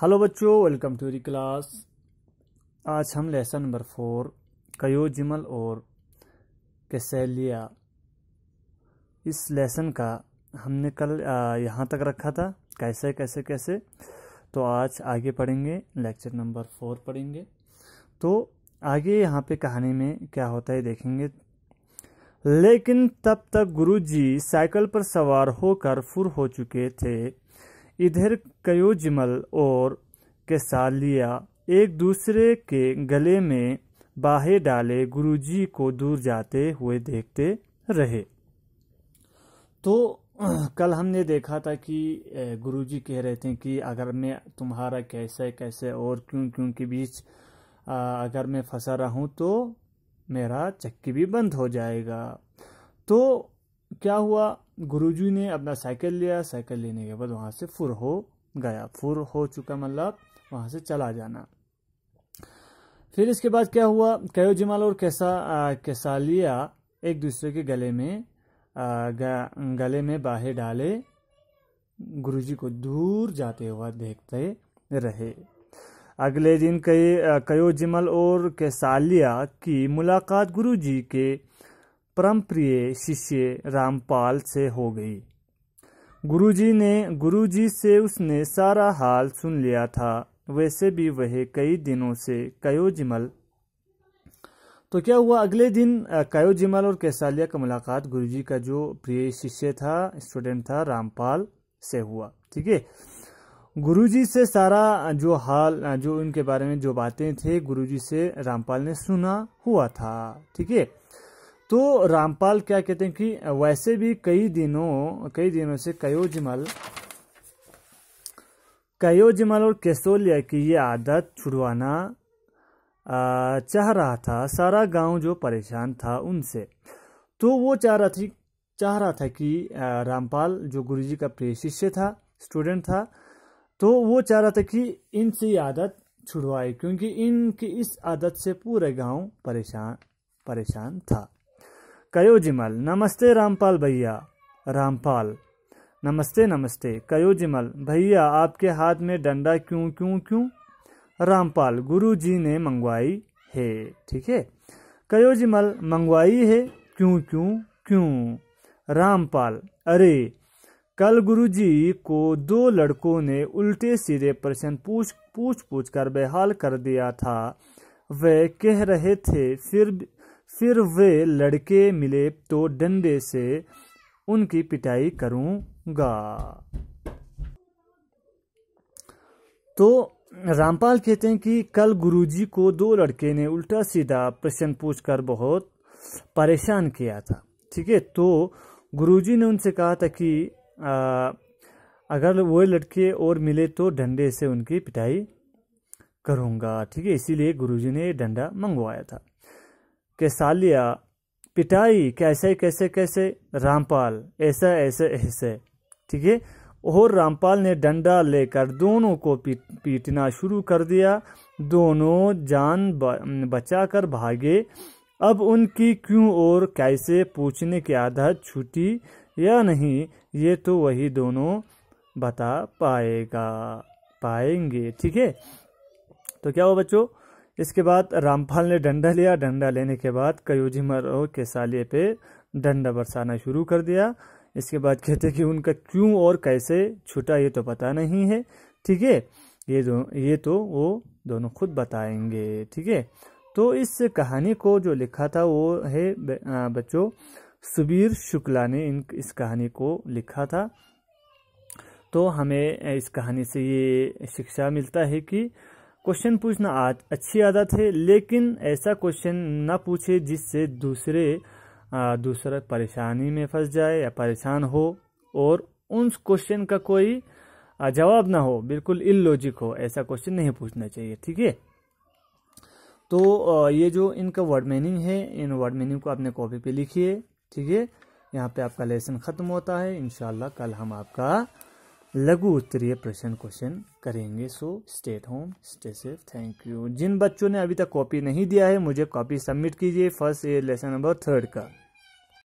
hello बच्चों welcome to री class आज हम लेसन नंबर फोर कयोजिमल और कैसेलिया इस लेसन का हमने कल यहाँ तक रखा था कैसे कैसे कैसे तो आज आगे पढ़ेंगे लेक्चर नंबर फोर पढ़ेंगे तो आगे यहाँ पे कहानी में क्या होता है देखेंगे लेकिन तब तक गुरुजी साइकिल पर सवार होकर फुर हो चुके थे इधर कयोजमल और केसालिया एक दूसरे के गले में बाहें डाले गुरुजी को दूर जाते हुए देखते रहे तो कल हमने देखा था कि गुरुजी कह रहे थे कि अगर मैं तुम्हारा कैसे कैसे और क्यों क्यों के बीच अगर मैं फंसा रहूं तो मेरा चक्की भी बंद हो जाएगा तो क्या हुआ गुरुजी ने अपना साइकिल लिया साइकिल लेने के बाद वहाँ से फुर हो गया फुर हो चुका मतलब वहाँ से चला जाना फिर इसके बाद क्या हुआ कयो जमाल और कैसा आ, कैसालिया एक दूसरे के गले में आ, ग, गले में बाहे डाले गुरुजी को दूर जाते हुआ देखते रहे अगले दिन कई कयो जमल और केसालिया की मुलाकात गुरुजी के परम प्रिय शिष्य रामपाल से हो गई गुरुजी ने गुरुजी से उसने सारा हाल सुन लिया था वैसे भी वह कई दिनों से कयोजिमल तो क्या हुआ अगले दिन कयोजिमल और कैसालिया का मुलाकात गुरुजी का जो प्रिय शिष्य था स्टूडेंट था रामपाल से हुआ ठीक है गुरुजी से सारा जो हाल जो उनके बारे में जो बातें थे गुरुजी से रामपाल ने सुना हुआ था ठीक है तो रामपाल क्या कहते हैं कि वैसे भी कई दिनों कई दिनों से कयोजमल कयोजमल और केसोलिया की ये आदत छुड़वाना चाह रहा था सारा गांव जो परेशान था उनसे तो वो चाह रहा थी चाह रहा था कि रामपाल जो गुरुजी का प्रिय शिष्य था स्टूडेंट था तो वो चाह रहा था कि इनसे ये आदत छुड़वाए क्योंकि इनकी इस आदत से पूरे गांव परेशान परेशान था कयो जिमल नमस्ते रामपाल भैया रामपाल नमस्ते नमस्ते कयो जिमल भैया आपके हाथ में डंडा क्यों क्यों क्यों रामपाल गुरु जी ने मंगवाई है ठीक है कयो जिमल मंगवाई है क्यों क्यों क्यों रामपाल अरे कल गुरुजी को दो लड़कों ने उल्टे सिरे प्रश्न पूछ पूछ पूछ कर बेहाल कर दिया था वे कह रहे थे फिर फिर वे लड़के मिले तो डंडे से उनकी पिटाई करूंगा तो रामपाल कहते हैं कि कल गुरुजी को दो लड़के ने उल्टा सीधा प्रश्न पूछकर बहुत परेशान किया था ठीक है तो गुरुजी ने उनसे कहा था कि आ, अगर वो लड़के और मिले तो डंडे से उनकी पिटाई करूंगा ठीक है इसीलिए गुरुजी ने डंडा मंगवाया था केसालिया पिटाई कैसे कैसे कैसे रामपाल ऐसा ऐसे ऐसे ठीक है और रामपाल ने डंडा लेकर दोनों को पीट, पीटना शुरू कर दिया दोनों जान बचा कर भागे अब उनकी क्यों और कैसे पूछने की आदत छूटी या नहीं ये तो वही दोनों बता पाएगा पाएंगे ठीक है तो क्या हो बच्चों इसके बाद रामपाल ने डंडा लिया डंडा लेने के बाद कयोजी मरो के साले पे डंडा बरसाना शुरू कर दिया इसके बाद कहते कि उनका क्यों और कैसे छूटा ये तो पता नहीं है ठीक है ये दो ये तो वो दोनों खुद बताएंगे ठीक है तो इस कहानी को जो लिखा था वो है बच्चों सुबीर शुक्ला ने इन इस कहानी को लिखा था तो हमें इस कहानी से ये शिक्षा मिलता है कि क्वेश्चन पूछना आज अच्छी आदत है लेकिन ऐसा क्वेश्चन ना पूछे जिससे दूसरे दूसरा परेशानी में फंस जाए या परेशान हो और उन क्वेश्चन का कोई जवाब ना हो बिल्कुल इलॉजिक हो ऐसा क्वेश्चन नहीं पूछना चाहिए ठीक है तो ये जो इनका वर्ड मीनिंग है इन वर्ड मीनिंग को आपने कॉपी पे लिखिए ठीक है यहाँ पे आपका लेसन ख़त्म होता है इन कल हम आपका लघु उत्तरीय प्रश्न क्वेश्चन करेंगे so stay home stay safe thank you जिन बच्चों ने अभी तक कॉपी नहीं दिया है मुझे कॉपी सबमिट कीजिए first year lesson number third का